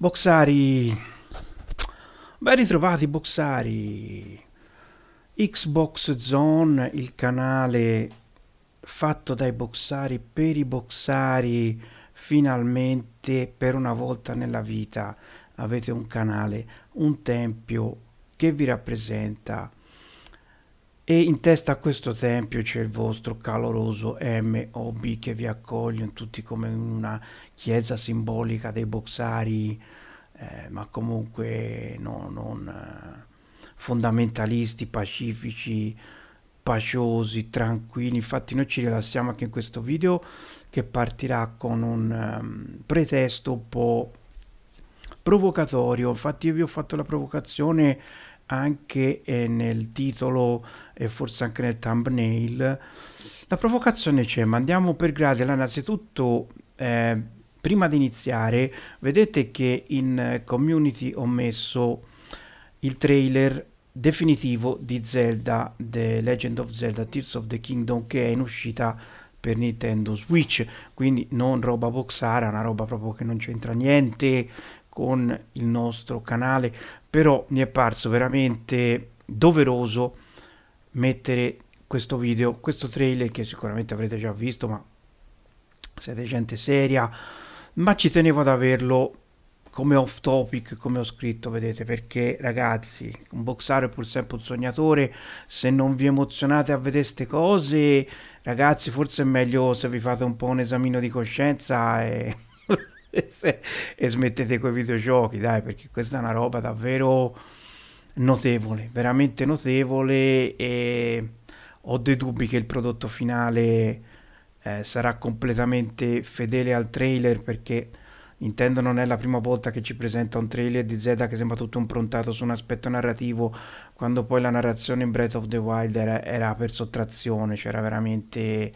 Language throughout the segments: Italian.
Boxari, ben ritrovati Boxari. Xbox Zone, il canale fatto dai boxari per i boxari, finalmente per una volta nella vita avete un canale, un tempio che vi rappresenta e in testa a questo tempio c'è il vostro caloroso MOB che vi accoglie tutti come una chiesa simbolica dei boxari, eh, ma comunque no, non eh, fondamentalisti, pacifici, paciosi, tranquilli. Infatti noi ci rilassiamo anche in questo video che partirà con un um, pretesto un po' provocatorio. Infatti io vi ho fatto la provocazione anche eh, nel titolo e forse anche nel thumbnail. La provocazione c'è, ma andiamo per gradi. Allora, innanzitutto, eh, prima di iniziare, vedete che in community ho messo il trailer definitivo di Zelda, The Legend of Zelda Tears of the Kingdom, che è in uscita per Nintendo Switch, quindi non roba boxara, una roba proprio che non c'entra niente con il nostro canale, però mi è parso veramente doveroso mettere questo video, questo trailer che sicuramente avrete già visto, ma siete gente seria, ma ci tenevo ad averlo come off topic, come ho scritto, vedete, perché ragazzi, un boxaro è pur sempre un sognatore, se non vi emozionate a vedere queste cose, ragazzi, forse è meglio se vi fate un po' un esamino di coscienza e e smettete quei videogiochi, dai, perché questa è una roba davvero notevole, veramente notevole e ho dei dubbi che il prodotto finale eh, sarà completamente fedele al trailer perché Nintendo non è la prima volta che ci presenta un trailer di Zelda che sembra tutto improntato su un aspetto narrativo quando poi la narrazione in Breath of the Wild era, era per sottrazione, cioè era veramente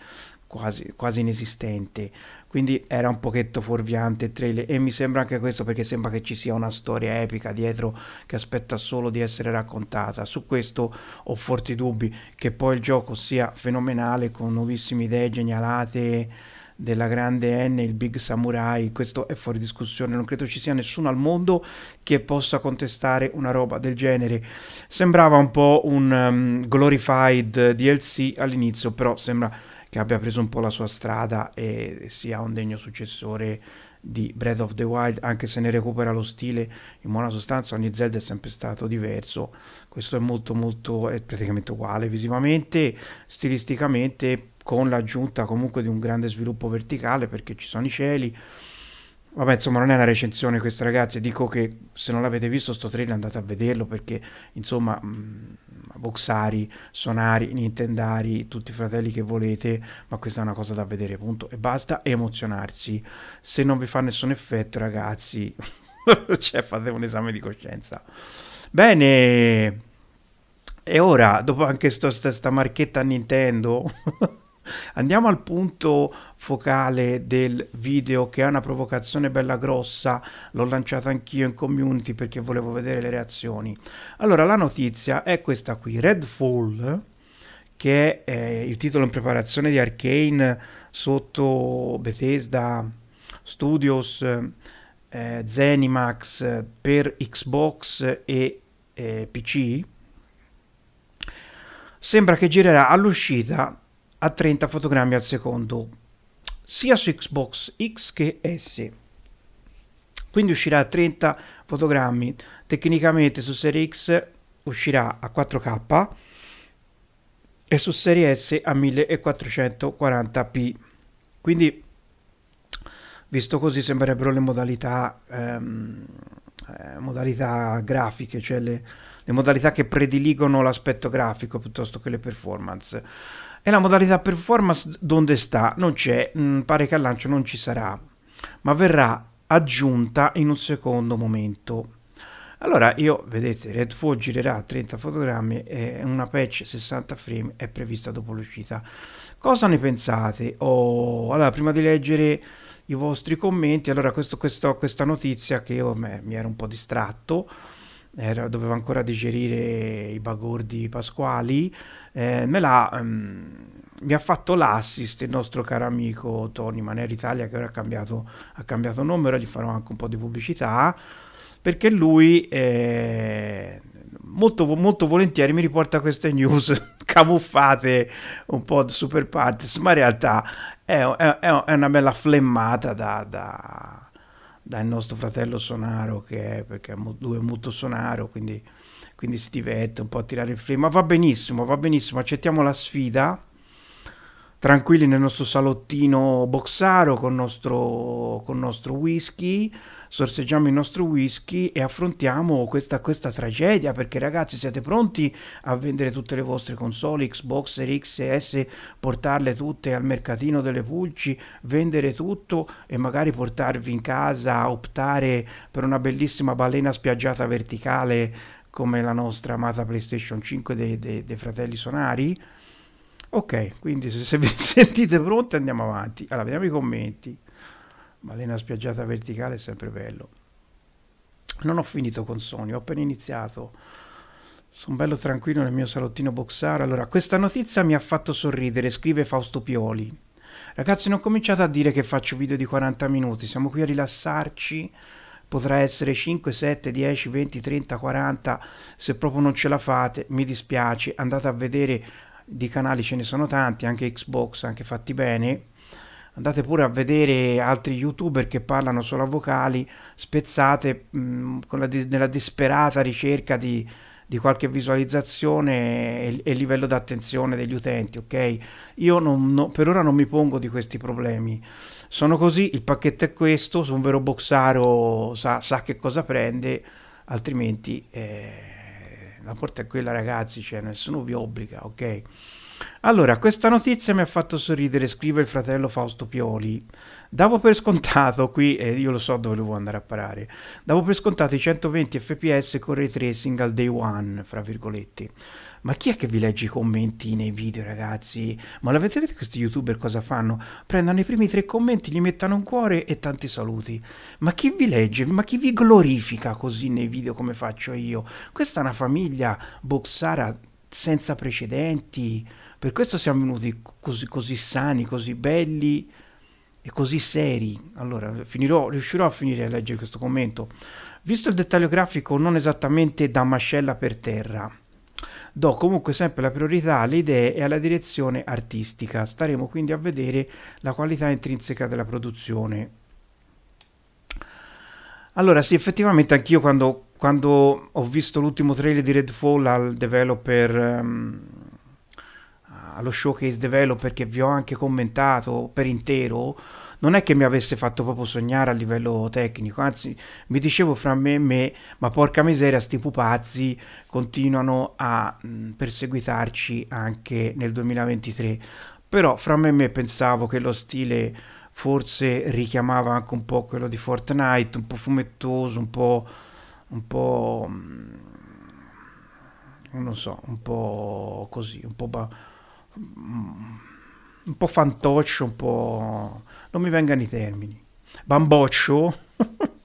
quasi, quasi inesistente. Quindi era un pochetto fuorviante il trailer e mi sembra anche questo perché sembra che ci sia una storia epica dietro che aspetta solo di essere raccontata. Su questo ho forti dubbi che poi il gioco sia fenomenale con nuovissime idee genialate della grande N, il Big Samurai, questo è fuori discussione, non credo ci sia nessuno al mondo che possa contestare una roba del genere. Sembrava un po' un um, glorified DLC all'inizio, però sembra che abbia preso un po' la sua strada e sia un degno successore di Breath of the Wild, anche se ne recupera lo stile, in buona sostanza ogni Zelda è sempre stato diverso, questo è molto molto, è praticamente uguale visivamente, stilisticamente, con l'aggiunta comunque di un grande sviluppo verticale perché ci sono i cieli, Vabbè, insomma, non è una recensione questa, ragazzi. Dico che se non l'avete visto sto trailer andate a vederlo perché, insomma, mh, mm, boxari, sonari, nintendari, tutti i fratelli che volete, ma questa è una cosa da vedere, punto. E basta emozionarsi. Se non vi fa nessun effetto, ragazzi, cioè, fate un esame di coscienza. Bene. E ora, dopo anche questa marchetta a Nintendo... Andiamo al punto focale del video che è una provocazione bella grossa, l'ho lanciata anch'io in community perché volevo vedere le reazioni. Allora la notizia è questa qui, Redfall, che è eh, il titolo in preparazione di Arkane sotto Bethesda Studios, eh, Zenimax per Xbox e eh, PC, sembra che girerà all'uscita a 30 fotogrammi al secondo, sia su Xbox X che S. Quindi uscirà a 30 fotogrammi, tecnicamente su Serie X uscirà a 4K e su Serie S a 1440p. Quindi visto così sembrerebbero le modalità, ehm, eh, modalità grafiche, cioè le, le modalità che prediligono l'aspetto grafico piuttosto che le performance. E la modalità performance dove sta? Non c'è, mh, mm, pare che al lancio non ci sarà, ma verrà aggiunta in un secondo momento. Allora io, vedete, Full girerà a 30 fotogrammi e una patch 60 frame è prevista dopo l'uscita. Cosa ne pensate? Oh, allora, prima di leggere i vostri commenti, allora questo, questo, questa notizia che io me, mi ero un po' distratto, era, eh, doveva ancora digerire i bagordi pasquali, eh, me l'ha, um, mi ha fatto l'assist il nostro caro amico Tony Maneri Italia che ora ha cambiato, ha cambiato nome, ora gli farò anche un po' di pubblicità, perché lui eh, molto, molto volentieri mi riporta queste news camuffate un po' super partes, ma in realtà è, è, è una bella flemmata da, da dal nostro fratello Sonaro, che è, perché ha due muto Sonaro, quindi, quindi si diverte un po' a tirare il frame, ma va benissimo, va benissimo, accettiamo la sfida tranquilli nel nostro salottino boxaro con il nostro, con nostro whisky, sorseggiamo il nostro whisky e affrontiamo questa, questa tragedia perché ragazzi siete pronti a vendere tutte le vostre console Xbox, X e S, portarle tutte al mercatino delle pulci, vendere tutto e magari portarvi in casa, a optare per una bellissima balena spiaggiata verticale come la nostra amata PlayStation 5 dei, dei, dei fratelli sonari? Ok, quindi se, se vi sentite pronti andiamo avanti. Allora, vediamo i commenti ma lì spiaggiata verticale è sempre bello. Non ho finito con Sony, ho appena iniziato. Sono bello tranquillo nel mio salottino boxare. Allora, questa notizia mi ha fatto sorridere, scrive Fausto Pioli. Ragazzi, non cominciate a dire che faccio video di 40 minuti, siamo qui a rilassarci. Potrà essere 5, 7, 10, 20, 30, 40. Se proprio non ce la fate, mi dispiace. Andate a vedere di canali, ce ne sono tanti, anche Xbox, anche fatti bene andate pure a vedere altri youtuber che parlano solo a vocali spezzate mh, mm, di- nella disperata ricerca di, di qualche visualizzazione e, e, livello d'attenzione degli utenti, ok? Io non, no, per ora non mi pongo di questi problemi. Sono così, il pacchetto è questo, se un vero boxaro sa, sa che cosa prende, altrimenti eh, la porta è quella ragazzi, cioè nessuno vi obbliga, ok? Allora, questa notizia mi ha fatto sorridere, scrive il fratello Fausto Pioli. Davo per scontato, qui eh, io lo so dove devo andare a parare, davo per scontato i 120 fps con ray tracing al day one, fra virgolette. Ma chi è che vi legge i commenti nei video, ragazzi? Ma l'avete visto questi youtuber cosa fanno? Prendono i primi tre commenti, gli mettono un cuore e tanti saluti. Ma chi vi legge? Ma chi vi glorifica così nei video come faccio io? Questa è una famiglia boxara senza precedenti per questo siamo venuti così, così sani, così belli e così seri. Allora, finirò, riuscirò a finire a leggere questo commento. Visto il dettaglio grafico non esattamente da mascella per terra, do comunque sempre la priorità alle idee e alla direzione artistica. Staremo quindi a vedere la qualità intrinseca della produzione. Allora, sì, effettivamente anch'io quando, quando ho visto l'ultimo trailer di Redfall al developer... Um, allo showcase developer che vi ho anche commentato per intero, non è che mi avesse fatto proprio sognare a livello tecnico, anzi mi dicevo fra me e me, ma porca miseria, sti pupazzi continuano a mh, perseguitarci anche nel 2023. Però fra me e me pensavo che lo stile forse richiamava anche un po' quello di Fortnite, un po' fumettoso, un po'... un po'... non so, un po' così, un po' Mm, un po' fantoccio, un po'... non mi vengano i termini, bamboccio,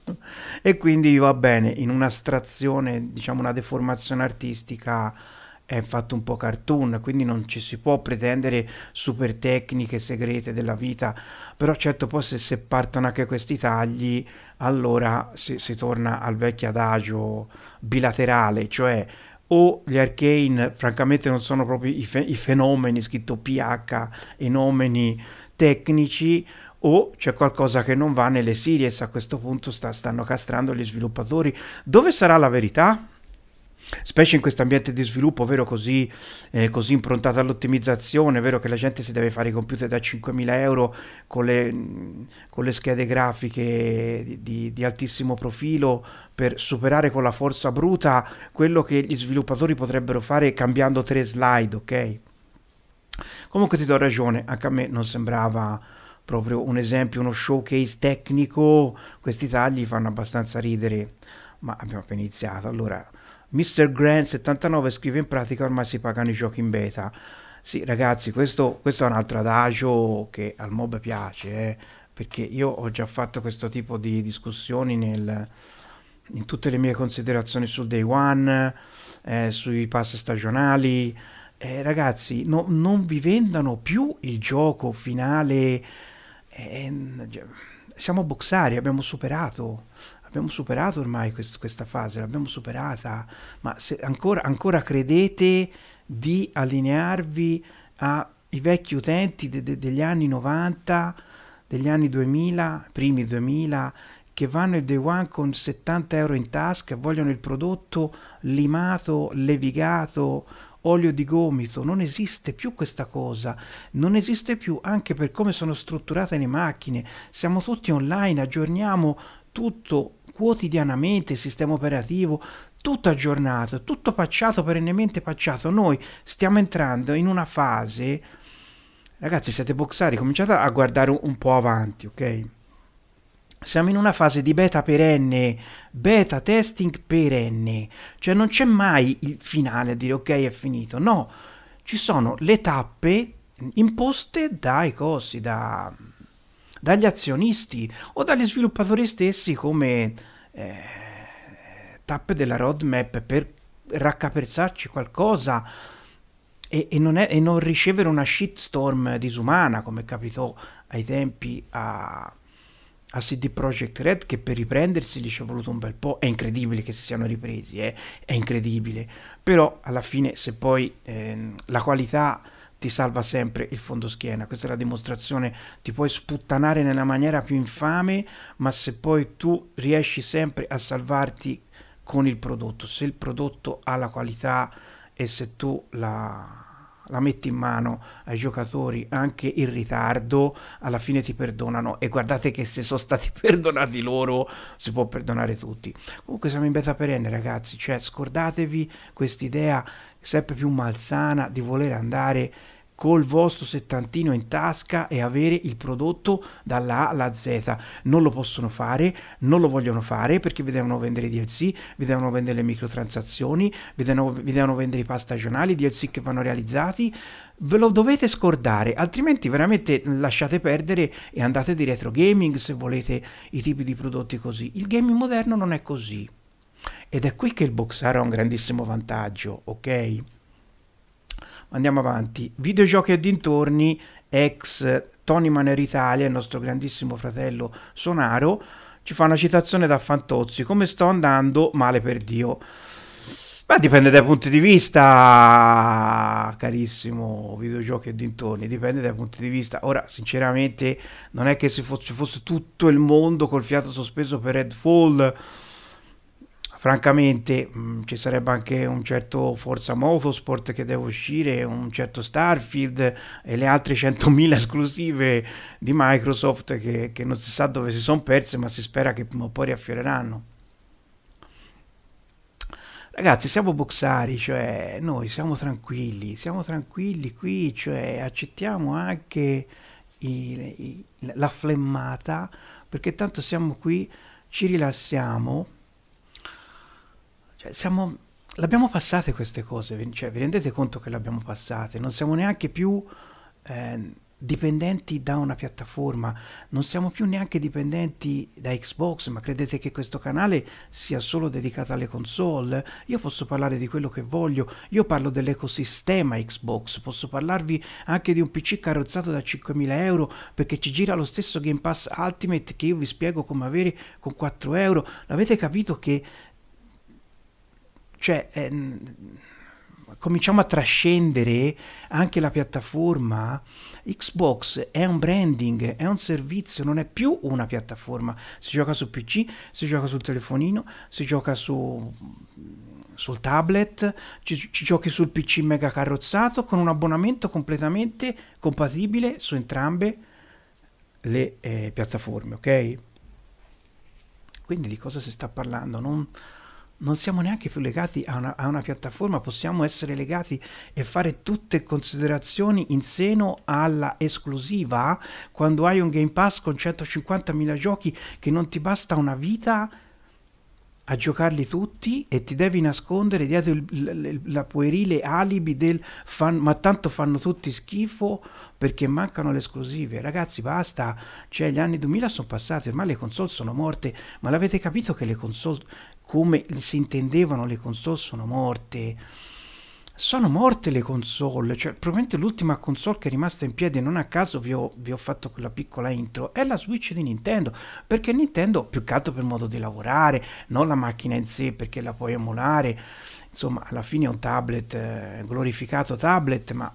e quindi va bene, in una un'astrazione, diciamo una deformazione artistica è fatto un po' cartoon, quindi non ci si può pretendere super tecniche segrete della vita, però certo poi se, se partono anche questi tagli, allora si, si torna al vecchio adagio bilaterale, cioè o gli arcane francamente non sono proprio i, fe- i fenomeni scritto PH e nomeni tecnici o c'è qualcosa che non va nelle series a questo punto sta- stanno castrando gli sviluppatori dove sarà la verità? specie in questo ambiente di sviluppo, vero così, eh, così improntato all'ottimizzazione, vero che la gente si deve fare i computer da 5.000 euro con le, con le schede grafiche di, di, di, altissimo profilo per superare con la forza bruta quello che gli sviluppatori potrebbero fare cambiando tre slide, ok? Comunque ti do ragione, anche a me non sembrava proprio un esempio, uno showcase tecnico, questi tagli fanno abbastanza ridere, ma abbiamo appena iniziato, allora Mr. Grant 79 scrive in pratica ormai si pagano i giochi in beta. Sì, ragazzi, questo, questo è un altro adagio che al mob piace, eh, perché io ho già fatto questo tipo di discussioni nel, in tutte le mie considerazioni sul day one, eh, sui pass stagionali. Eh, ragazzi, no, non vi vendano più il gioco finale. Eh, cioè, siamo boxari, abbiamo superato abbiamo superato ormai quest- questa fase, l'abbiamo superata, ma se ancora, ancora credete di allinearvi ai vecchi utenti de- de- degli anni 90, degli anni 2000, primi 2000, che vanno il day one con 70 euro in tasca e vogliono il prodotto limato, levigato, olio di gomito, non esiste più questa cosa, non esiste più anche per come sono strutturate le macchine, siamo tutti online, aggiorniamo tutto quotidianamente il sistema operativo, tutto aggiornato, tutto pacciato, perennemente pacciato. Noi stiamo entrando in una fase, ragazzi, siete boxari, cominciate a guardare un, po' avanti, ok? Siamo in una fase di beta perenne, beta testing perenne, cioè non c'è mai il finale a dire ok è finito, no, ci sono le tappe imposte dai costi, da, dagli azionisti o dagli sviluppatori stessi come eh, tappe della roadmap per raccaperzarci qualcosa e, e, non è, e, non ricevere una shitstorm disumana come capitò ai tempi a, a CD Projekt Red che per riprendersi gli ci è voluto un bel po'. È incredibile che si siano ripresi, eh? è incredibile. Però alla fine se poi eh, la qualità ti salva sempre il fondo schiena. Questa è la dimostrazione, ti puoi sputtanare nella maniera più infame, ma se poi tu riesci sempre a salvarti con il prodotto, se il prodotto ha la qualità e se tu la la metti in mano ai giocatori anche in ritardo, alla fine ti perdonano e guardate che se sono stati perdonati loro si può perdonare tutti. Comunque siamo in beta perenne ragazzi, cioè scordatevi idea sempre più malsana di voler andare col vostro settantino in tasca e avere il prodotto dalla A alla Z. Non lo possono fare, non lo vogliono fare perché vi devono vendere DLC, vi devono vendere le microtransazioni, vi devono, vi devono vendere i pass stagionali, i DLC che vanno realizzati. Ve lo dovete scordare, altrimenti veramente lasciate perdere e andate di retro gaming se volete i tipi di prodotti così. Il gaming moderno non è così. Ed è qui che il boxaro ha un grandissimo vantaggio, ok? Andiamo avanti. Videogiochi e dintorni, ex Tony Manero Italia, il nostro grandissimo fratello Sonaro, ci fa una citazione da Fantozzi. Come sto andando? Male per Dio. Ma dipende dai punti di vista, carissimo videogiochi e dintorni, dipende dai punti di vista. Ora, sinceramente, non è che se fosse, fosse tutto il mondo col fiato sospeso per Redfall francamente mh, mm, ci sarebbe anche un certo Forza Motorsport che deve uscire, un certo Starfield e le altre 100.000 esclusive di Microsoft che, che non si sa dove si sono perse ma si spera che prima o poi riaffioreranno. Ragazzi, siamo boxari, cioè noi siamo tranquilli, siamo tranquilli qui, cioè accettiamo anche i, i, la flemmata perché tanto siamo qui, ci rilassiamo siamo, l'abbiamo passate queste cose, cioè, vi rendete conto che le abbiamo passate? Non siamo neanche più eh, dipendenti da una piattaforma, non siamo più neanche dipendenti da Xbox, ma credete che questo canale sia solo dedicato alle console? Io posso parlare di quello che voglio, io parlo dell'ecosistema Xbox, posso parlarvi anche di un PC carrozzato da 5.000 euro perché ci gira lo stesso Game Pass Ultimate che io vi spiego come avere con 4 euro. Avete capito che cioè, ehm, cominciamo a trascendere anche la piattaforma. Xbox è un branding, è un servizio, non è più una piattaforma. Si gioca su PC, si gioca sul telefonino, si gioca su, sul tablet, ci, ci giochi sul PC mega carrozzato con un abbonamento completamente compatibile su entrambe le eh, piattaforme, ok? Quindi di cosa si sta parlando? Non non siamo neanche più legati a una, a una, piattaforma, possiamo essere legati e fare tutte considerazioni in seno alla esclusiva quando hai un Game Pass con 150.000 giochi che non ti basta una vita a giocarli tutti e ti devi nascondere dietro il, il, la puerile alibi del fan, ma tanto fanno tutti schifo perché mancano le esclusive. Ragazzi, basta, cioè gli anni 2000 sono passati, ormai le console sono morte, ma l'avete capito che le console come si intendevano le console sono morte. Sono morte le console, cioè probabilmente l'ultima console che è rimasta in piedi, non a caso vi ho, vi ho, fatto quella piccola intro, è la Switch di Nintendo, perché Nintendo più che altro per modo di lavorare, non la macchina in sé perché la puoi emulare, insomma alla fine è un tablet, eh, glorificato tablet, ma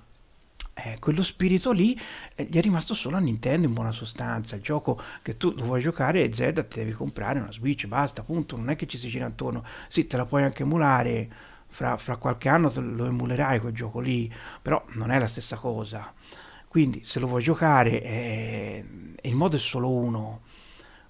eh, quello spirito lì eh, gli è rimasto solo a Nintendo in buona sostanza. Il gioco che tu vuoi giocare è Zelda, ti devi comprare una Switch, basta, appunto, Non è che ci si gira intorno. Sì, te la puoi anche emulare. Fra, fra qualche anno lo emulerai quel gioco lì, però non è la stessa cosa. Quindi, se lo vuoi giocare, eh, il modo è solo uno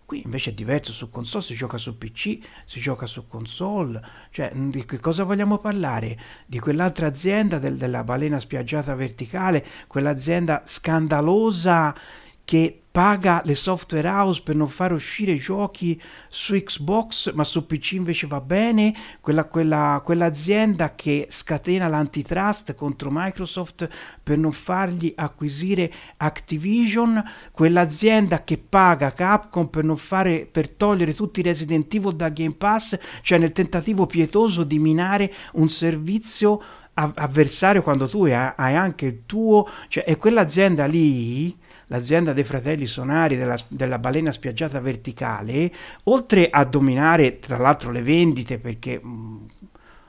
Qui invece è diverso, su console si gioca su PC, si gioca su console, cioè di che cosa vogliamo parlare? Di quell'altra azienda del, della balena spiaggiata verticale, quell'azienda scandalosa che paga le software house per non far uscire giochi su Xbox, ma su PC invece va bene, quella, quella, quell'azienda che scatena l'antitrust contro Microsoft per non fargli acquisire Activision, quell'azienda che paga Capcom per, non fare, per togliere tutti i Resident Evil da Game Pass, cioè nel tentativo pietoso di minare un servizio avversario quando tu hai, anche il tuo, cioè è quell'azienda lì l'azienda dei fratelli Sonari della, della balena spiaggiata verticale, oltre a dominare tra l'altro le vendite, perché mh, mm,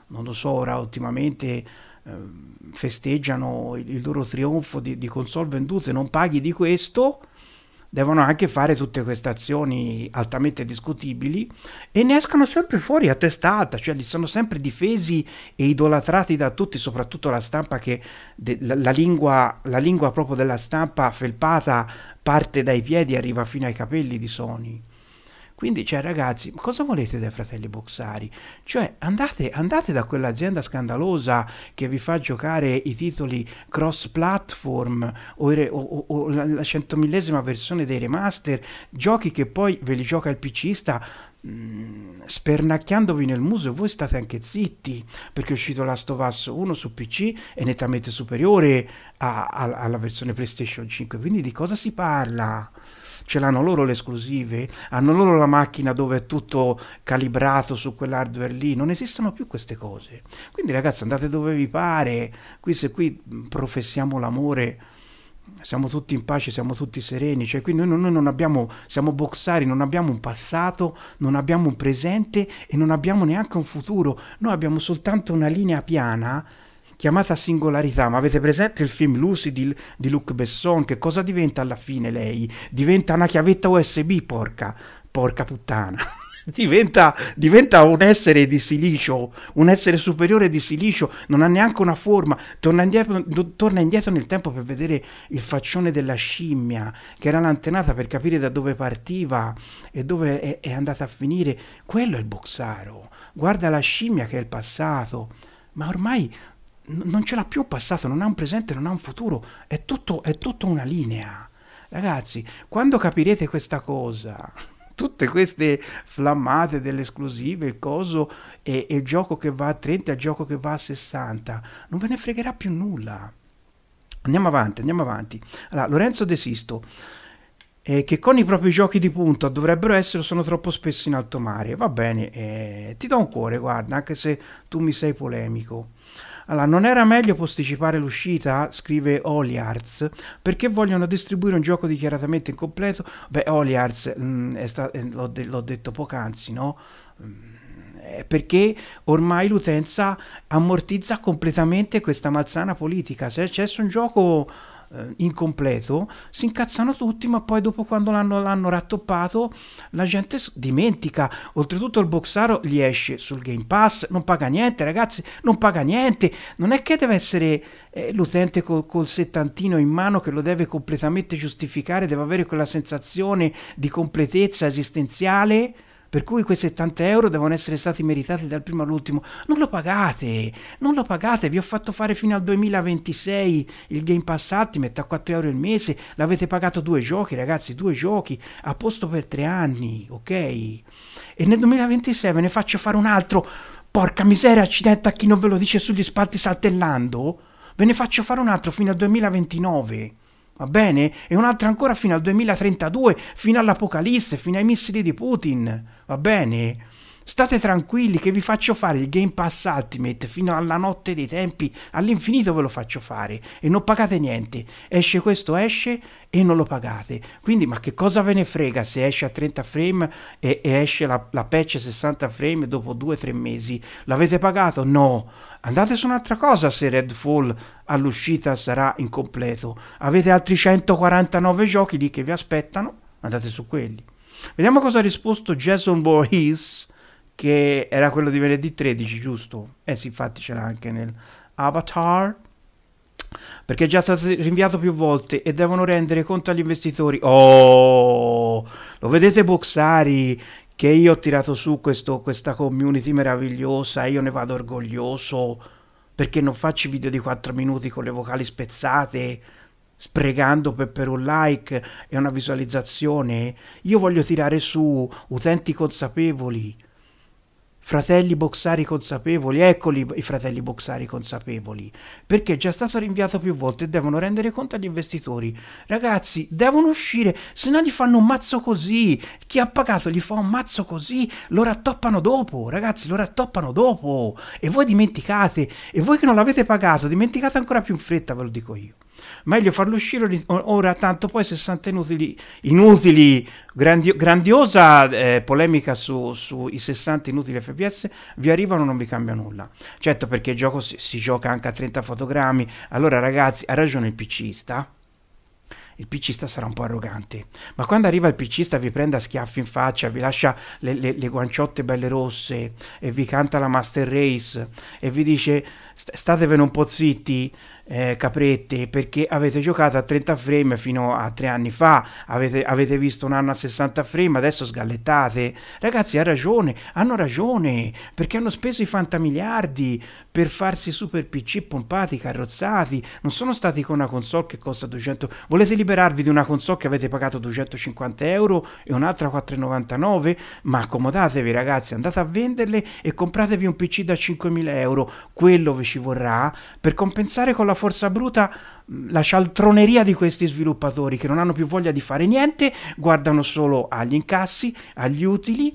non lo so, ora ultimamente ehm, festeggiano il, loro trionfo di, di console vendute, non paghi di questo, devono anche fare tutte queste azioni altamente discutibili e ne escono sempre fuori a testa alta, cioè li sono sempre difesi e idolatrati da tutti, soprattutto la stampa che de- la, la, lingua, la lingua proprio della stampa felpata parte dai piedi e arriva fino ai capelli di Sony. Quindi, cioè, ragazzi, cosa volete dai fratelli Boxari? Cioè, andate, andate da quell'azienda scandalosa che vi fa giocare i titoli cross platform o, re, o, o, o la centomillesima versione dei remaster, giochi che poi ve li gioca il PCista mm, spernacchiandovi nel muso e voi state anche zitti perché è uscito Last of Us 1 su PC è nettamente superiore a, a, alla versione PlayStation 5 quindi di cosa si parla? ce l'hanno loro le esclusive, hanno loro la macchina dove è tutto calibrato su quell'hardware lì, non esistono più queste cose. Quindi ragazzi andate dove vi pare, qui se qui mm, professiamo l'amore siamo tutti in pace, siamo tutti sereni, cioè qui noi, noi non abbiamo, siamo boxari, non abbiamo un passato, non abbiamo un presente e non abbiamo neanche un futuro, noi abbiamo soltanto una linea piana chiamata singolarità, ma avete presente il film Lucy di, di Luc Besson? Che cosa diventa alla fine lei? Diventa una chiavetta USB, porca, porca puttana. Diventa, diventa, un essere di silicio, un essere superiore di silicio, non ha neanche una forma, torna indietro, torna indietro, nel tempo per vedere il faccione della scimmia, che era l'antenata per capire da dove partiva e dove è, è andata a finire. Quello è il boxaro, guarda la scimmia che è il passato, ma ormai non ce l'ha più passato, non ha un presente, non ha un futuro, è tutto, è tutto una linea. Ragazzi, quando capirete questa cosa, tutte queste flammate delle esclusive, il coso e, e il gioco che va a 30 e il gioco che va a 60, non ve ne fregherà più nulla. Andiamo avanti, andiamo avanti. Allora, Lorenzo De Sisto, eh, che con i propri giochi di punta dovrebbero essere, sono troppo spesso in alto mare. Va bene, eh, ti do un cuore, guarda, anche se tu mi sei polemico. Allora, non era meglio posticipare l'uscita, scrive Oliarts, perché vogliono distribuire un gioco dichiaratamente incompleto? Beh, Oliarts, mm, sta- eh, l'ho, de- l'ho, detto poc'anzi, no? Mm, perché ormai l'utenza ammortizza completamente questa malsana politica. Se c'è un gioco eh, incompleto, si incazzano tutti, ma poi dopo quando l'hanno, l'hanno rattoppato la gente dimentica. Oltretutto il Boxaro gli esce sul Game Pass, non paga niente ragazzi, non paga niente. Non è che deve essere eh, l'utente col, col settantino in mano che lo deve completamente giustificare, deve avere quella sensazione di completezza esistenziale per cui quei 70 euro devono essere stati meritati dal primo all'ultimo. Non lo pagate, non lo pagate, vi ho fatto fare fino al 2026 il Game Pass Ultimate a 4 euro al mese, l'avete pagato due giochi ragazzi, due giochi a posto per tre anni, ok? E nel 2026 ve ne faccio fare un altro, porca miseria, accidente a chi non ve lo dice sugli spalti saltellando, ve ne faccio fare un altro fino al 2029 va bene? E un'altra ancora fino al 2032, fino all'Apocalisse, fino ai missili di Putin, va bene? State tranquilli che vi faccio fare il Game Pass Ultimate fino alla notte dei tempi, all'infinito ve lo faccio fare e non pagate niente. Esce questo, esce e non lo pagate. Quindi ma che cosa ve ne frega se esce a 30 frame e, e esce la, la patch 60 frame dopo 2-3 mesi? L'avete pagato? No. Andate su un'altra cosa se Redfall all'uscita sarà incompleto. Avete altri 149 giochi lì che vi aspettano, andate su quelli. Vediamo cosa ha risposto Jason Voorhees che era quello di venerdì 13, giusto? Eh sì, infatti c'era anche nel Avatar perché è già stato rinviato più volte e devono rendere conto agli investitori. Oh, lo vedete Boxari che io ho tirato su questo, questa community meravigliosa, io ne vado orgoglioso perché non faccio video di 4 minuti con le vocali spezzate sprecando per, per un like e una visualizzazione. Io voglio tirare su utenti consapevoli fratelli boxari consapevoli, eccoli i fratelli boxari consapevoli, perché è già stato rinviato più volte e devono rendere conto agli investitori. Ragazzi, devono uscire, se no gli fanno un mazzo così, chi ha pagato gli fa un mazzo così, lo rattoppano dopo, ragazzi, lo rattoppano dopo e voi dimenticate, e voi che non l'avete pagato, dimenticate ancora più in fretta, ve lo dico io. Meglio farlo uscire ora, tanto poi 60 inutili, inutili grandio, grandiosa eh, polemica sui su 60 inutili fps, vi arrivano non vi cambia nulla. Certo perché il gioco si, si gioca anche a 30 fotogrammi, allora ragazzi ha ragione il PCista, il PCista sarà un po' arrogante, ma quando arriva il PCista vi prende a schiaffi in faccia, vi lascia le, le, le guanciotte belle rosse e vi canta la Master Race e vi dice statevene un po' zitti, eh, caprette perché avete giocato a 30 frame fino a tre anni fa, avete, avete, visto un anno a 60 frame, adesso sgallettate. Ragazzi, ha ragione, hanno ragione, perché hanno speso i fantamiliardi per farsi super PC pompati, carrozzati, non sono stati con una console che costa 200... Volete liberarvi di una console che avete pagato 250 euro e un'altra 4,99? Ma accomodatevi ragazzi, andate a venderle e compratevi un PC da 5.000 euro, quello vi ci vorrà, per compensare con la la forza bruta mm, la cialtroneria di questi sviluppatori che non hanno più voglia di fare niente, guardano solo agli incassi, agli utili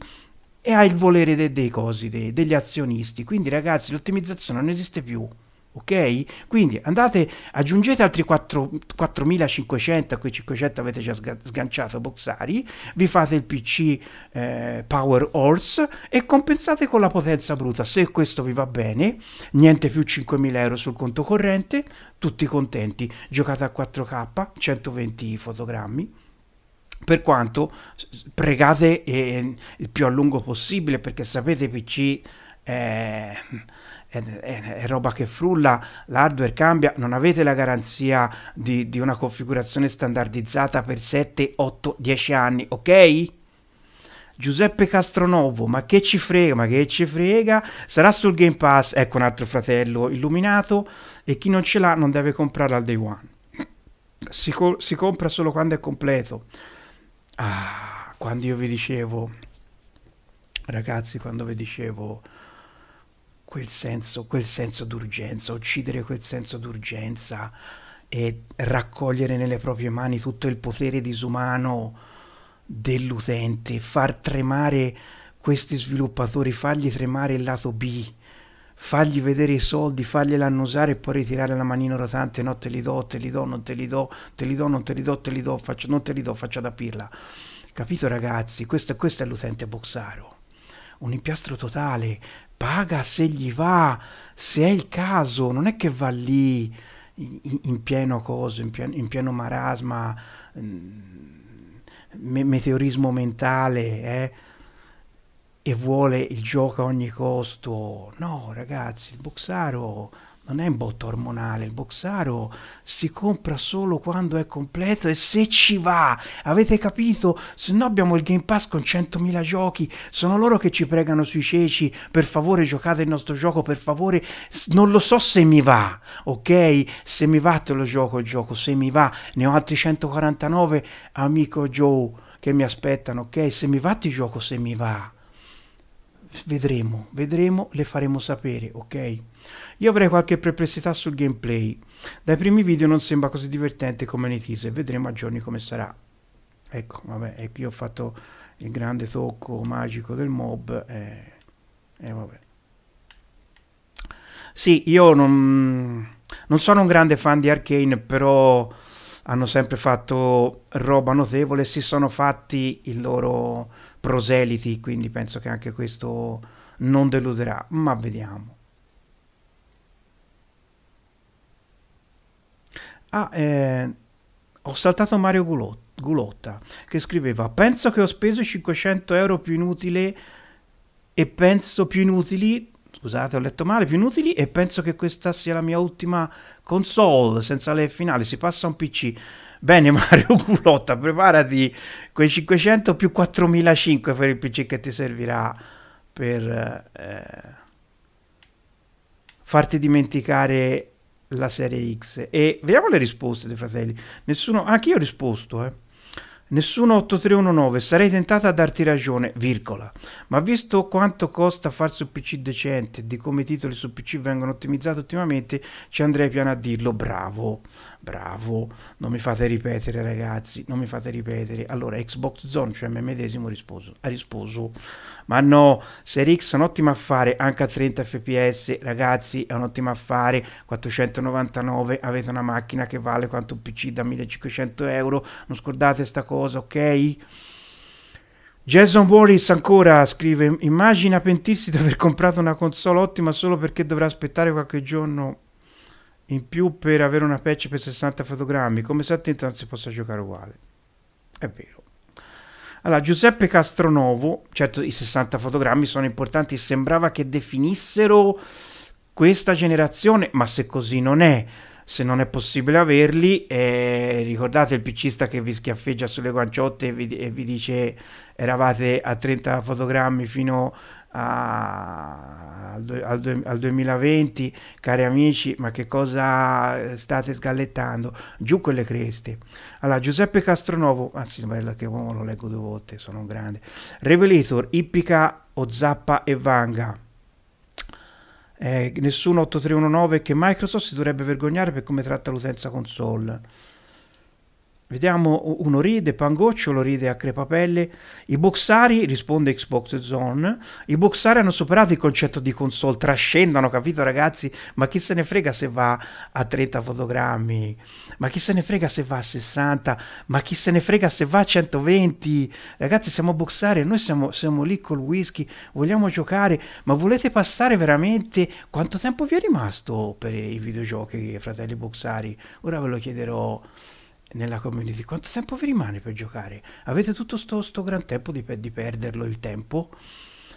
e al volere de dei cosi, de degli azionisti. Quindi ragazzi l'ottimizzazione non esiste più ok? Quindi andate, aggiungete altri 4, 4500, quei 500 avete già sganciato Boxari, vi fate il PC eh, Power Horse e compensate con la potenza bruta, se questo vi va bene, niente più 5000 euro sul conto corrente, tutti contenti, giocate a 4K, 120 fotogrammi, per quanto pregate eh, il più a lungo possibile perché sapete PC eh, è, è, è, roba che frulla, l'hardware cambia, non avete la garanzia di, di una configurazione standardizzata per 7, 8, 10 anni, ok? Giuseppe Castronovo, ma che ci frega, ma che ci frega, sarà sul Game Pass, ecco un altro fratello illuminato e chi non ce l'ha non deve comprare al day one. Si, co- si compra solo quando è completo. Ah, quando io vi dicevo, ragazzi, quando vi dicevo quel senso, quel senso d'urgenza, uccidere quel senso d'urgenza e raccogliere nelle proprie mani tutto il potere disumano dell'utente, far tremare questi sviluppatori, fargli tremare il lato B, fargli vedere i soldi, fargliela annusare e poi ritirare la manina rotante, no te li do, te li do, non te li do, te li do, non te li do, te li do, faccio, non te li do, faccio da pirla. Capito ragazzi? Questo, questo è l'utente boxaro. Un impiastro totale, paga se gli va, se è il caso, non è che va lì in, in pieno coso, in pieno, in pieno marasma, mm, me, meteorismo mentale, eh, e vuole il gioco a ogni costo. No, ragazzi, il boxaro non è un botto ormonale, il boxaro si compra solo quando è completo e se ci va, avete capito? Se no abbiamo il Game Pass con 100.000 giochi, sono loro che ci pregano sui ceci, per favore giocate il nostro gioco, per favore, non lo so se mi va, ok? Se mi va te lo gioco il gioco, se mi va, ne ho altri 149, amico Joe, che mi aspettano, ok? Se mi va ti gioco, se mi va vedremo, vedremo, le faremo sapere, ok? Io avrei qualche perplessità sul gameplay. Dai primi video non sembra così divertente come nei teaser, vedremo a giorni come sarà. Ecco, vabbè, e qui ho fatto il grande tocco magico del mob e, eh, e vabbè. Sì, io non, non sono un grande fan di Arkane, però hanno sempre fatto roba notevole, si sono fatti il loro proseliti, quindi penso che anche questo non deluderà, ma vediamo. Ah, eh, ho saltato Mario Gulot, Gulotta che scriveva: Penso che ho speso 500 euro più inutile e penso più inutili scusate ho letto male, più inutili e penso che questa sia la mia ultima console senza le finali, si passa a un PC. Bene Mario Culotta, preparati quei 500 più 4.500 per il PC che ti servirà per eh, farti dimenticare la serie X. E vediamo le risposte dei fratelli. Nessuno, anche io ho risposto, eh. Nessuno 8319, sarei tentata a darti ragione, virgola. Ma visto quanto costa farsi un PC decente e di come i titoli su PC vengono ottimizzati ultimamente, ci andrei piano a dirlo, bravo bravo, non mi fate ripetere ragazzi, non mi fate ripetere. Allora Xbox Zone, cioè me medesimo, risposo, ha risposto, ma no, Serie X è un ottimo affare, anche a 30 fps, ragazzi è un ottimo affare, 499, avete una macchina che vale quanto un PC da 1500 euro, non scordate sta cosa, ok? Jason Warris ancora scrive: Immagina pentirsi di aver comprato una console ottima solo perché dovrà aspettare qualche giorno in più per avere una patch per 60 fotogrammi, come se attento non si possa giocare uguale. È vero. Allora, Giuseppe Castronovo, certo i 60 fotogrammi sono importanti, sembrava che definissero questa generazione, ma se così non è, se non è possibile averli. Eh, ricordate il piccista che vi schiaffeggia sulle guanciotte e vi, e vi dice eravate a 30 fotogrammi fino a, al, al, al, 2020, cari amici, ma che cosa state sgallettando? Giù quelle creste. Allora, Giuseppe Castronovo, ah sì, bello che uomo lo leggo due volte, sono un grande. Revelator, Ippica, o Zappa e Vanga eh, nessun 8319 che Microsoft si dovrebbe vergognare per come tratta l'utenza console Vediamo, uno ride, Pangocciolo ride a crepapelle, i boxari, risponde Xbox Zone, i boxari hanno superato il concetto di console, trascendono, capito ragazzi? Ma chi se ne frega se va a 30 fotogrammi? Ma chi se ne frega se va a 60? Ma chi se ne frega se va a 120? Ragazzi siamo boxari e noi siamo, siamo lì col whisky, vogliamo giocare, ma volete passare veramente... Quanto tempo vi è rimasto per i videogiochi, fratelli boxari? Ora ve lo chiederò nella community, quanto tempo vi rimane per giocare? Avete tutto sto, sto gran tempo di, di, perderlo il tempo?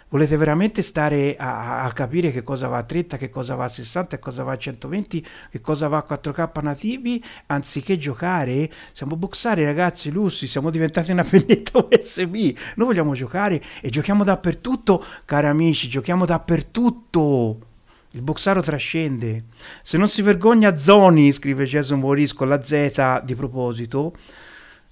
Volete veramente stare a, a, capire che cosa va a 30, che cosa va a 60, che cosa va a 120, che cosa va a 4K nativi, anziché giocare? Siamo boxari ragazzi lussi, siamo diventati una pennetta USB, noi vogliamo giocare e giochiamo dappertutto, cari amici, giochiamo dappertutto! Il Boxaro trascende. Se non si vergogna Zoni, scrive Jason Morisco, la Z di proposito,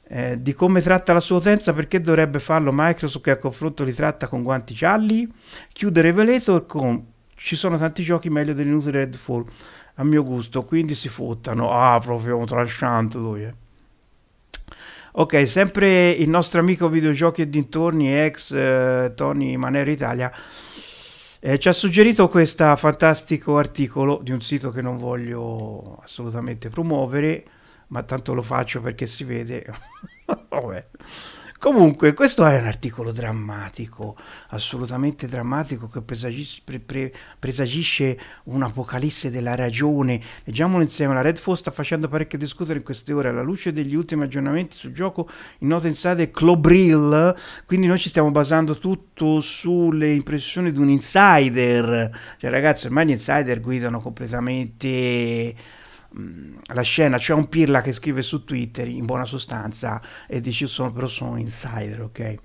eh, di come tratta la sua utenza, perché dovrebbe farlo Microsoft che a confronto li tratta con guanti gialli? Chiudere Veletor con ci sono tanti giochi meglio dell'inutile Redfall a mio gusto, quindi si fottano. Ah, proprio un trasciante lui, eh. Ok, sempre il nostro amico videogiochi e dintorni, ex eh, Tony Manero Italia eh, ci ha suggerito questo fantastico articolo di un sito che non voglio assolutamente promuovere, ma tanto lo faccio perché si vede. Vabbè. Comunque, questo è un articolo drammatico, assolutamente drammatico, che presagis- pre- pre- presagisce un'apocalisse della ragione. Leggiamolo insieme. La Red Force sta facendo parecchio discutere in queste ore alla luce degli ultimi aggiornamenti sul gioco il noto inside Clobril. Quindi noi ci stiamo basando tutto sulle impressioni di un insider. Cioè, ragazzi, ormai gli insider guidano completamente Mm, la scena, c'è un pirla che scrive su Twitter in buona sostanza e dice io sono però sono un insider, ok?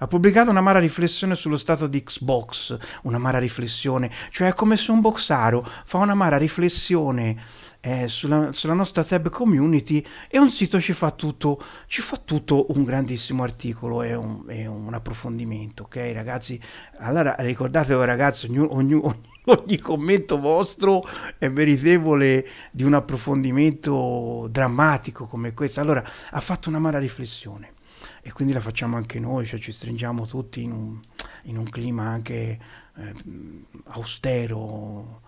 Ha pubblicato una un'amara riflessione sullo stato di Xbox, Una un'amara riflessione, cioè è come se un boxaro fa una un'amara riflessione eh, sulla, sulla, nostra tab community e un sito ci fa tutto, ci fa tutto un grandissimo articolo e un, e un approfondimento, ok ragazzi? Allora ricordatevi ragazzi, ogni, ogni, ogni commento vostro è meritevole di un approfondimento drammatico come questo. Allora ha fatto una mala riflessione e quindi la facciamo anche noi, cioè ci stringiamo tutti in un, in un clima anche eh, austero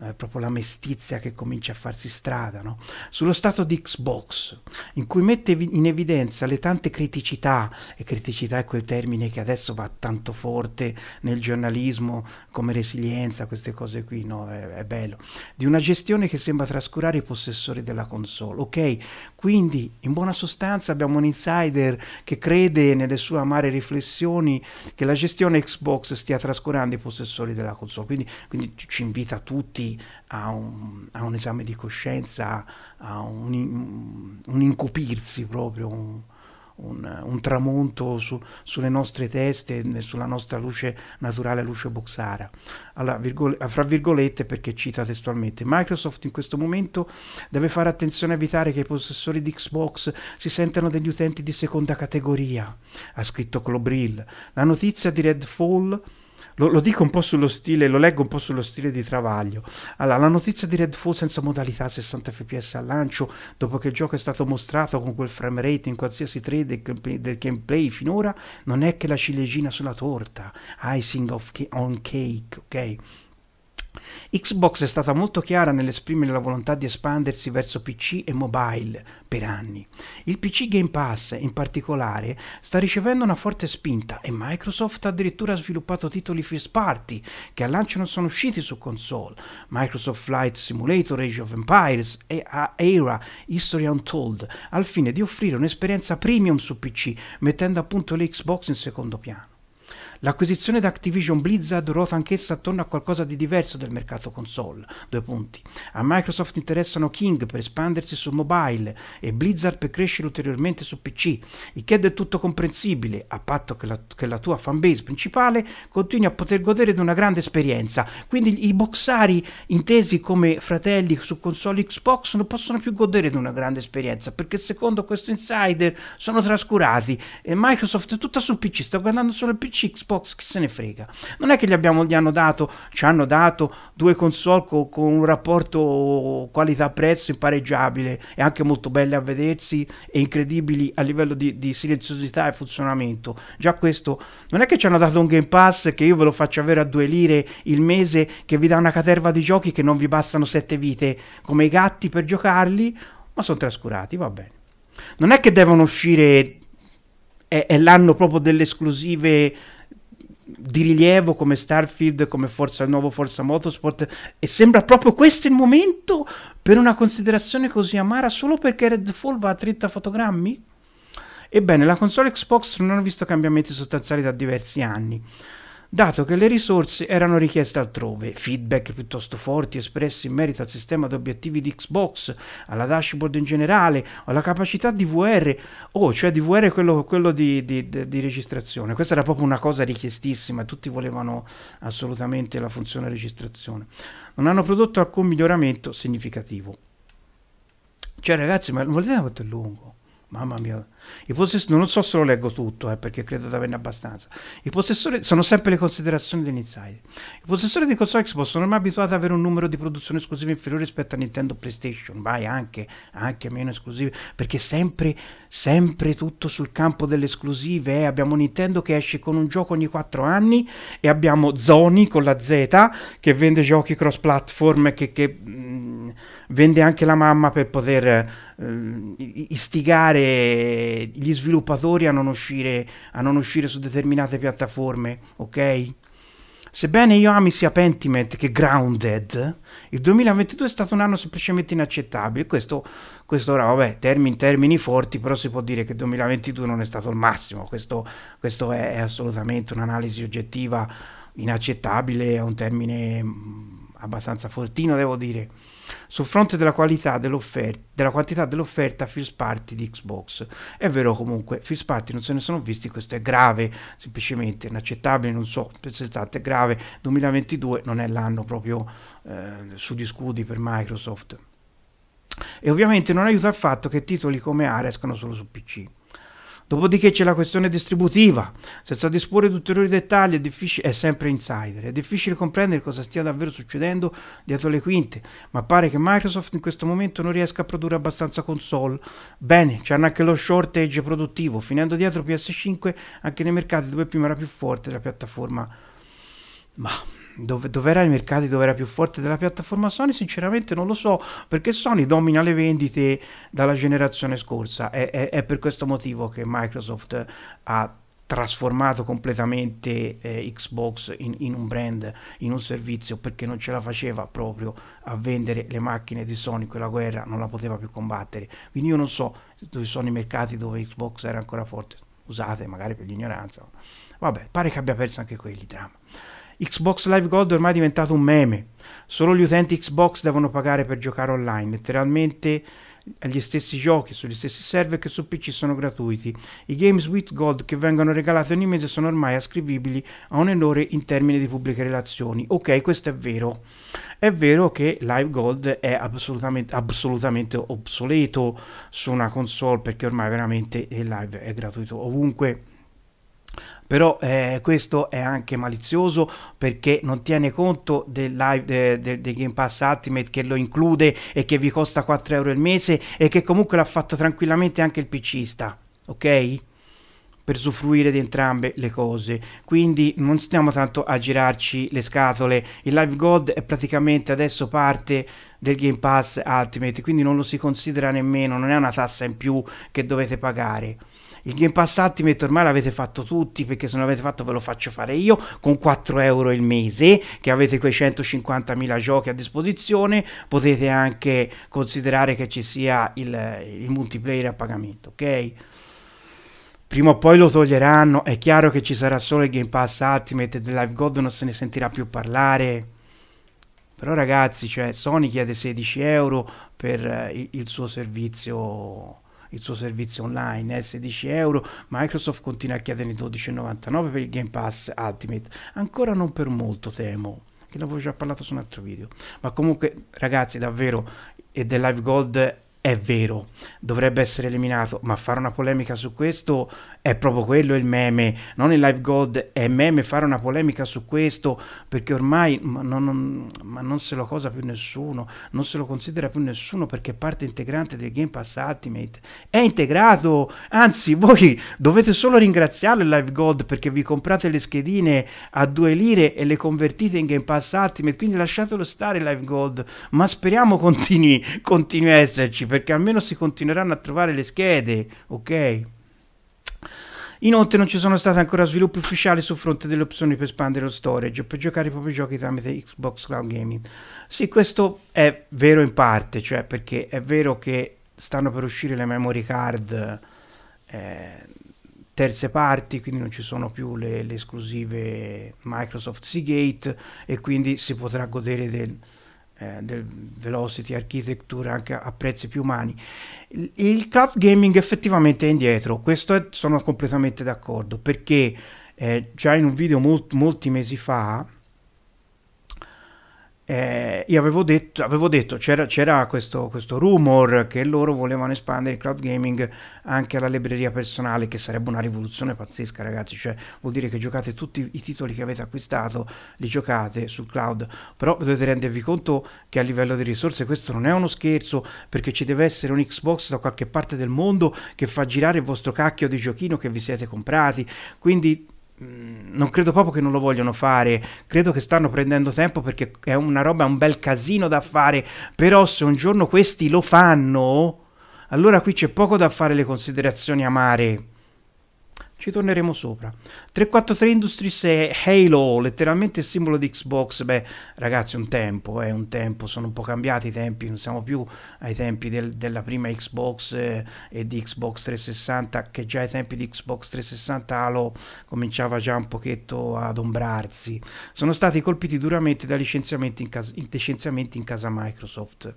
eh, proprio la mestizia che comincia a farsi strada, no? sullo stato di Xbox, in cui mette in evidenza le tante criticità, e criticità è quel termine che adesso va tanto forte nel giornalismo come resilienza, queste cose qui, no? è, è bello, di una gestione che sembra trascurare i possessori della console. Ok, quindi in buona sostanza abbiamo un insider che crede nelle sue amare riflessioni che la gestione Xbox stia trascurando i possessori della console, quindi, quindi ci invita tutti davanti a un, a un esame di coscienza, a un, un incupirsi proprio, un, un, un, tramonto su, sulle nostre teste e sulla nostra luce naturale, luce boxara. Allora, virgol fra virgolette, perché cita testualmente, Microsoft in questo momento deve fare attenzione a evitare che i possessori di Xbox si sentano degli utenti di seconda categoria, ha scritto Clobril. La notizia di Redfall lo, lo, dico un po' sullo stile, lo leggo un po' sullo stile di Travaglio. Allora, la notizia di Redfall senza modalità 60 fps al lancio, dopo che il gioco è stato mostrato con quel frame rate in qualsiasi trade del, del, gameplay finora, non è che la ciliegina sulla torta, icing of, on cake, ok? Xbox è stata molto chiara nell'esprimere la volontà di espandersi verso PC e mobile per anni. Il PC Game Pass, in particolare, sta ricevendo una forte spinta e Microsoft ha addirittura sviluppato titoli first party che al lancio non sono usciti su console. Microsoft Flight Simulator, Age of Empires e Era History Untold, al fine di offrire un'esperienza premium su PC, mettendo appunto le Xbox in secondo piano. L'acquisizione da Activision Blizzard ruota anch'essa attorno a qualcosa di diverso del mercato console. Due punti. A Microsoft interessano King per espandersi su mobile e Blizzard per crescere ulteriormente su PC, il che è del tutto comprensibile, a patto che la, che la tua fanbase principale continui a poter godere di una grande esperienza. Quindi i boxari intesi come fratelli su console Xbox non possono più godere di una grande esperienza, perché secondo questo insider sono trascurati. E Microsoft è tutta sul PC, sta guardando solo il PC Xbox Xbox che se ne frega. Non è che gli, abbiamo, gli hanno dato, ci hanno dato due console co- con un rapporto qualità-prezzo impareggiabile e anche molto belle a vedersi e incredibili a livello di, di silenziosità e funzionamento. Già questo non è che ci hanno dato un Game Pass che io ve lo faccio avere a due lire il mese che vi dà una caterva di giochi che non vi bastano sette vite come i gatti per giocarli, ma sono trascurati, va bene. Non è che devono uscire è, l'anno proprio delle esclusive di rilievo come Starfield, come Forza Nuovo, Forza Motorsport e sembra proprio questo il momento per una considerazione così amara solo perché Redfall va a 30 fotogrammi? Ebbene, la console Xbox non ha visto cambiamenti sostanziali da diversi anni dato che le risorse erano richieste altrove. Feedback piuttosto forti espressi in merito al sistema di obiettivi di Xbox, alla dashboard in generale, alla capacità di VR, o oh, cioè di VR quello, quello di, di, di, registrazione. Questa era proprio una cosa richiestissima, tutti volevano assolutamente la funzione registrazione. Non hanno prodotto alcun miglioramento significativo. Cioè ragazzi, ma volete quanto è lungo? Mamma mia, i possessori, non so se lo leggo tutto, eh, perché credo di averne abbastanza. I possessori sono sempre le considerazioni dell'insider. I possessori di console Xbox sono ormai abituati ad avere un numero di produzioni esclusive inferiore rispetto a Nintendo PlayStation, vai anche, anche meno esclusive, perché sempre, sempre tutto sul campo delle esclusive. Eh. Abbiamo Nintendo che esce con un gioco ogni 4 anni e abbiamo Zoni con la Z che vende giochi cross platform e che, che mh, mm, vende anche la mamma per poter eh, istigare gli sviluppatori a non, uscire, a non uscire su determinate piattaforme, ok? Sebbene io ami sia Pentiment che Grounded, il 2022 è stato un anno semplicemente inaccettabile. Questo, questo ora, vabbè, termini, termini forti, però si può dire che il 2022 non è stato il massimo. Questo, questo è, è, assolutamente un'analisi oggettiva inaccettabile, è un termine mm, abbastanza fortino, devo dire. Sul fronte della, qualità della quantità dell'offerta, first party di Xbox. È vero comunque, first party non se ne sono visti, questo è grave, semplicemente inaccettabile, non so, se pensate, è grave. 2022 non è l'anno proprio eh, di scudi per Microsoft. E ovviamente non aiuta il fatto che titoli come Ares escano solo su PC. Dopodiché c'è la questione distributiva, senza disporre di ulteriori dettagli è, difficile, è sempre insider, è difficile comprendere cosa stia davvero succedendo dietro le quinte, ma pare che Microsoft in questo momento non riesca a produrre abbastanza console. Bene, c'è anche lo shortage produttivo, finendo dietro PS5 anche nei mercati dove prima era più forte la piattaforma. Ma dove, dove, era il mercato, dove era più forte della piattaforma Sony, sinceramente non lo so, perché Sony domina le vendite dalla generazione scorsa. È, è, è per questo motivo che Microsoft ha trasformato completamente eh, Xbox in, in, un brand, in un servizio, perché non ce la faceva proprio a vendere le macchine di Sony, quella guerra non la poteva più combattere. Quindi io non so dove sono i mercati dove Xbox era ancora forte, usate magari per l'ignoranza. Vabbè, pare che abbia perso anche quelli, dramma. Xbox Live Gold ormai è diventato un meme. Solo gli utenti Xbox devono pagare per giocare online. Letteralmente gli stessi giochi sugli stessi server che su PC sono gratuiti. I Games with Gold che vengono regalati ogni mese sono ormai ascrivibili a un errore in termini di pubbliche relazioni. Ok, questo è vero. È vero che Live Gold è assolutamente, assolutamente obsoleto su una console perché ormai veramente il live è gratuito ovunque però eh, questo è anche malizioso perché non tiene conto del, live, de, de, de Game Pass Ultimate che lo include e che vi costa 4 euro al mese e che comunque l'ha fatto tranquillamente anche il PCista, ok? per usufruire di entrambe le cose. Quindi non stiamo tanto a girarci le scatole. Il Live God è praticamente adesso parte del Game Pass Ultimate, quindi non lo si considera nemmeno, non è una tassa in più che dovete pagare. Il Game Pass Ultimate ormai l'avete fatto tutti perché se non l'avete fatto ve lo faccio fare io con 4 euro il mese che avete quei 150.000 giochi a disposizione. Potete anche considerare che ci sia il, il multiplayer a pagamento, ok? prima o poi lo toglieranno. È chiaro che ci sarà solo il Game Pass Ultimate e del Live God non se ne sentirà più parlare. Però ragazzi, cioè, Sony chiede 16 euro per eh, il suo servizio il suo servizio online, è 16 euro, Microsoft continua a chiedere 12,99 per il Game Pass Ultimate, ancora non per molto temo, che l'avevo già parlato su un altro video, ma comunque ragazzi davvero, e del Live Gold è vero, dovrebbe essere eliminato, ma fare una polemica su questo è proprio quello il meme, non il live gold, è meme fare una polemica su questo perché ormai ma non, non, ma non se lo cosa più nessuno, non se lo considera più nessuno perché è parte integrante del Game Pass Ultimate, è integrato, anzi voi dovete solo ringraziare il live gold perché vi comprate le schedine a due lire e le convertite in Game Pass Ultimate, quindi lasciatelo stare il live gold, ma speriamo continui, continui a esserci perché almeno si continueranno a trovare le schede, ok? Inoltre non ci sono stati ancora sviluppi ufficiali sul fronte delle opzioni per espandere lo storage o per giocare i propri giochi tramite Xbox Cloud Gaming. Sì, questo è vero in parte, cioè perché è vero che stanno per uscire le memory card eh, terze parti, quindi non ci sono più le, le esclusive Microsoft Seagate e quindi si potrà godere del eh, del velocity architecture anche a prezzi più umani. Il, il cloud gaming effettivamente è indietro, questo è, sono completamente d'accordo perché eh, già in un video molt, molti mesi fa eh, io avevo detto, avevo detto c'era, c'era questo, questo, rumor che loro volevano espandere il cloud gaming anche alla libreria personale, che sarebbe una rivoluzione pazzesca, ragazzi. Cioè, vuol dire che giocate tutti i titoli che avete acquistato, li giocate sul cloud. Però potete rendervi conto che a livello di risorse questo non è uno scherzo, perché ci deve essere un Xbox da qualche parte del mondo che fa girare il vostro cacchio di giochino che vi siete comprati. Quindi Mm, non credo proprio che non lo vogliono fare, credo che stanno prendendo tempo perché è una roba, è un bel casino da fare, però se un giorno questi lo fanno, allora qui c'è poco da fare le considerazioni amare ci torneremo sopra. 343 Industries è Halo, letteralmente il simbolo di Xbox. Beh, ragazzi, un tempo, è eh, un tempo, sono un po' cambiati i tempi, non siamo più ai tempi del, della prima Xbox eh, e di Xbox 360, che già ai tempi di Xbox 360 Halo cominciava già un pochetto ad ombrarsi. Sono stati colpiti duramente da licenziamenti in casa, licenziamenti in casa Microsoft.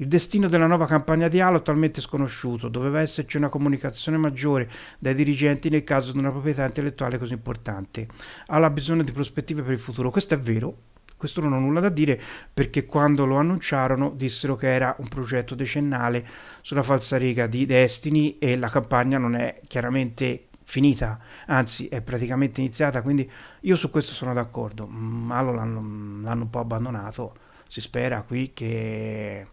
Il destino della nuova campagna di Halo è attualmente sconosciuto, doveva esserci una comunicazione maggiore dai dirigenti nel caso di una proprietà intellettuale così importante. Halo ha bisogno di prospettive per il futuro, questo è vero, questo non ho nulla da dire perché quando lo annunciarono dissero che era un progetto decennale sulla falsariga di Destiny e la campagna non è chiaramente finita, anzi è praticamente iniziata, quindi io su questo sono d'accordo, ma mm, l'hanno, l'hanno un po' abbandonato, si spera qui che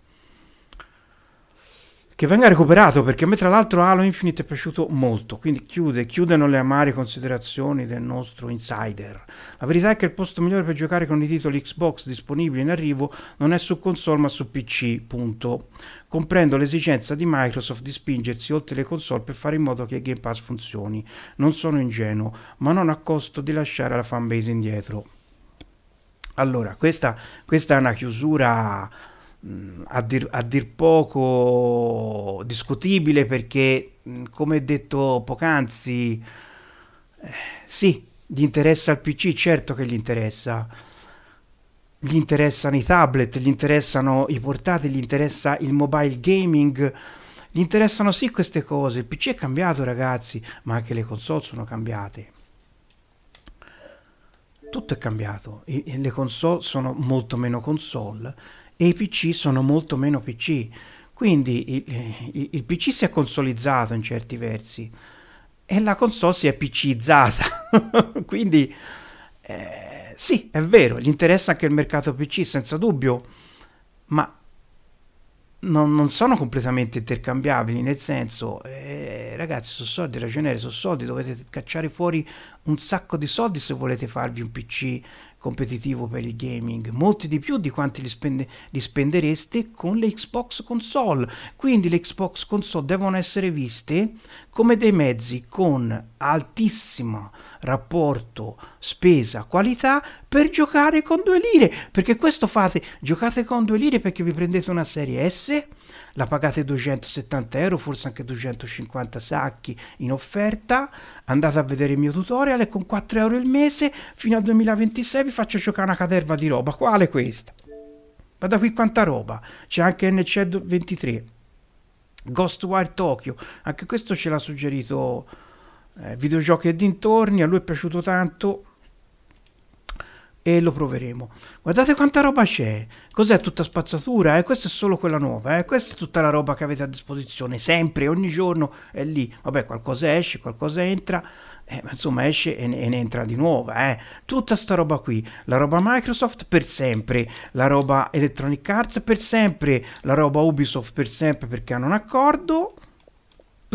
che venga recuperato perché a me tra l'altro Halo Infinite è piaciuto molto quindi chiude, chiudono le amare considerazioni del nostro insider la verità è che il posto migliore per giocare con i titoli Xbox disponibili in arrivo non è su console ma su PC punto. comprendo l'esigenza di Microsoft di spingersi oltre le console per fare in modo che Game Pass funzioni non sono ingenuo ma non a costo di lasciare la fanbase indietro allora questa, questa è una chiusura a dir, a dir, poco discutibile perché, come detto poc'anzi, eh, sì, gli interessa il PC, certo che gli interessa. Gli interessano i tablet, gli interessano i portatili, gli interessa il mobile gaming, gli interessano sì queste cose. Il PC è cambiato ragazzi, ma anche le console sono cambiate. Tutto è cambiato, e le console sono molto meno console e i PC sono molto meno PC. Quindi il, eh, il PC si è consolizzato in certi versi e la console si è PCizzata. Quindi eh, sì, è vero, gli interessa anche il mercato PC senza dubbio, ma non, non sono completamente intercambiabili, nel senso, eh, ragazzi, sono soldi, ragionare su soldi, dovete cacciare fuori un sacco di soldi se volete farvi un PC competitivo per il gaming, molti di più di quanti li, spende, li spendereste con le Xbox console. Quindi le Xbox console devono essere viste come dei mezzi con altissimo rapporto spesa-qualità per giocare con due lire, perché questo fate, giocate con due lire perché vi prendete una serie S la pagate 270 euro, forse anche 250 sacchi in offerta, andate a vedere il mio tutorial e con 4 euro il mese fino al 2026 vi faccio giocare una caterva di roba, quale questa? Ma da qui quanta roba? C'è anche NC23, Ghostwire Tokyo, anche questo ce l'ha suggerito eh, videogiochi e dintorni, a lui è piaciuto tanto e lo proveremo. Guardate quanta roba c'è, cos'è tutta spazzatura, eh? questa è solo quella nuova, eh? questa è tutta la roba che avete a disposizione, sempre, ogni giorno è lì, vabbè qualcosa esce, qualcosa entra, eh, ma insomma esce e ne, e ne entra di nuova, eh? tutta sta roba qui, la roba Microsoft per sempre, la roba Electronic Arts per sempre, la roba Ubisoft per sempre perché hanno un accordo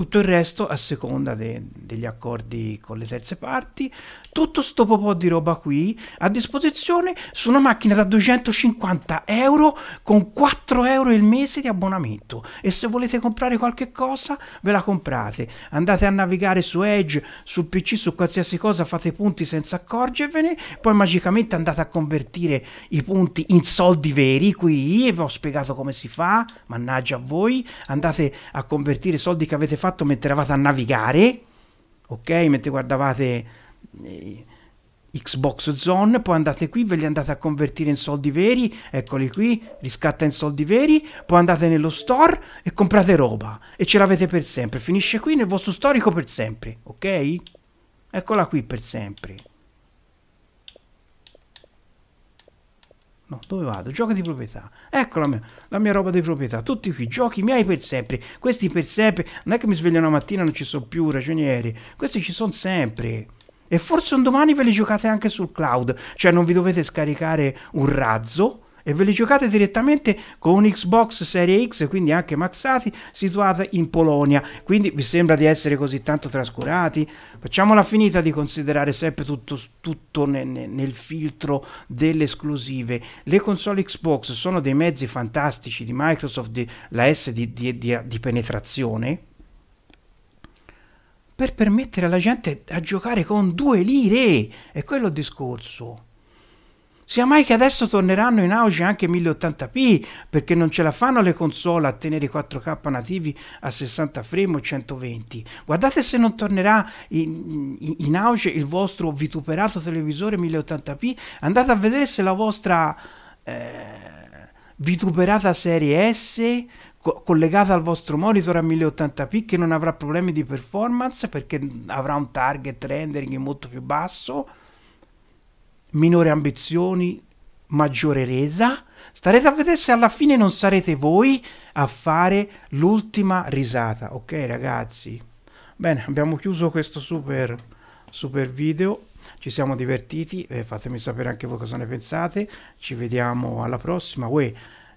tutto il resto a seconda de- degli accordi con le terze parti, tutto sto po' di roba qui a disposizione su una macchina da 250 euro con 4 euro il mese di abbonamento e se volete comprare qualche cosa ve la comprate, andate a navigare su Edge, sul PC, su qualsiasi cosa, fate punti senza accorgervene, poi magicamente andate a convertire i punti in soldi veri qui e vi ho spiegato come si fa, mannaggia a voi, andate a convertire i soldi che avete fatto fatto mentre eravate a navigare, ok? Mentre guardavate eh, Xbox Zone, poi andate qui, ve li andate a convertire in soldi veri, eccoli qui, riscatta in soldi veri, poi andate nello store e comprate roba e ce l'avete per sempre, finisce qui nel vostro storico per sempre, ok? Eccola qui per sempre. No, dove vado? Gioco di proprietà. Ecco la mia, la mia, roba di proprietà. Tutti qui, giochi miei per sempre. Questi per sempre. Non è che mi sveglio una mattina e non ci sono più, ragionieri. Questi ci sono sempre. E forse un domani ve li giocate anche sul cloud. Cioè non vi dovete scaricare un razzo e ve li giocate direttamente con un Xbox Serie X, quindi anche maxati, situata in Polonia. Quindi vi sembra di essere così tanto trascurati? Facciamola finita di considerare sempre tutto, tutto nel, nel filtro delle esclusive. Le console Xbox sono dei mezzi fantastici di Microsoft, di, la S di, di, di penetrazione per permettere alla gente a giocare con due lire. È quello il discorso. Sia mai che adesso torneranno in auge anche 1080p perché non ce la fanno le console a tenere i 4K nativi a 60 frame o 120. Guardate se non tornerà in, in, auge il vostro vituperato televisore 1080p. Andate a vedere se la vostra eh, vituperata serie S co- collegata al vostro monitor a 1080p che non avrà problemi di performance perché avrà un target rendering molto più basso minore ambizioni, maggiore resa, starete a vedere se alla fine non sarete voi a fare l'ultima risata, ok ragazzi? Bene, abbiamo chiuso questo super, super video, ci siamo divertiti, eh, fatemi sapere anche voi cosa ne pensate, ci vediamo alla prossima, Uè,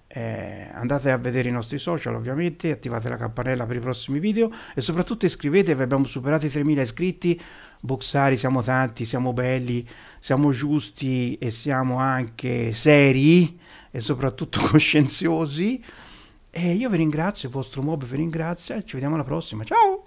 eh, andate a vedere i nostri social ovviamente, attivate la campanella per i prossimi video e soprattutto iscrivetevi, abbiamo superato i 3000 iscritti, boxari siamo tanti, siamo belli, siamo giusti e siamo anche seri e soprattutto coscienziosi. E io vi ringrazio, il vostro mob vi ringrazia ci vediamo alla prossima. Ciao!